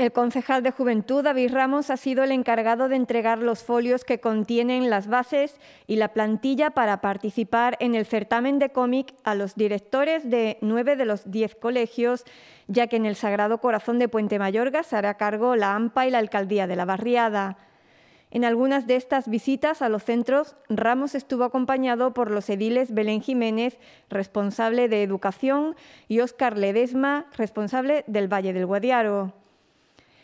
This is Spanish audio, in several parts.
El concejal de Juventud, David Ramos, ha sido el encargado de entregar los folios que contienen las bases y la plantilla para participar en el certamen de cómic a los directores de nueve de los diez colegios, ya que en el Sagrado Corazón de Puente Mayorga se hará cargo la AMPA y la Alcaldía de la Barriada. En algunas de estas visitas a los centros, Ramos estuvo acompañado por los ediles Belén Jiménez, responsable de Educación, y Óscar Ledesma, responsable del Valle del Guadiaro.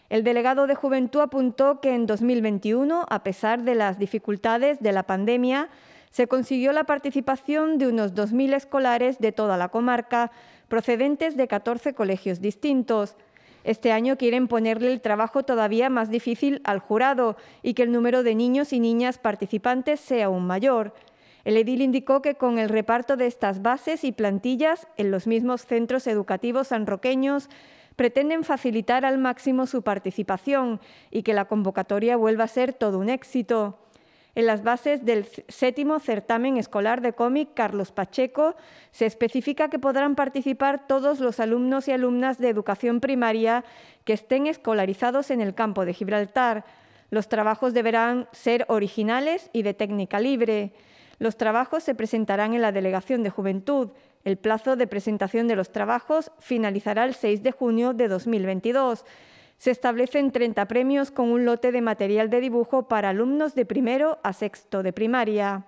El delegado de Juventud apuntó que en 2021, a pesar de las dificultades de la pandemia, se consiguió la participación de unos 2.000 escolares de toda la comarca, procedentes de 14 colegios distintos. Este año quieren ponerle el trabajo todavía más difícil al jurado y que el número de niños y niñas participantes sea aún mayor. El edil indicó que con el reparto de estas bases y plantillas en los mismos centros educativos sanroqueños, pretenden facilitar al máximo su participación y que la convocatoria vuelva a ser todo un éxito. En las bases del séptimo certamen escolar de cómic Carlos Pacheco se especifica que podrán participar todos los alumnos y alumnas de educación primaria que estén escolarizados en el campo de Gibraltar. Los trabajos deberán ser originales y de técnica libre. Los trabajos se presentarán en la Delegación de Juventud. El plazo de presentación de los trabajos finalizará el 6 de junio de 2022. Se establecen 30 premios con un lote de material de dibujo para alumnos de primero a sexto de primaria.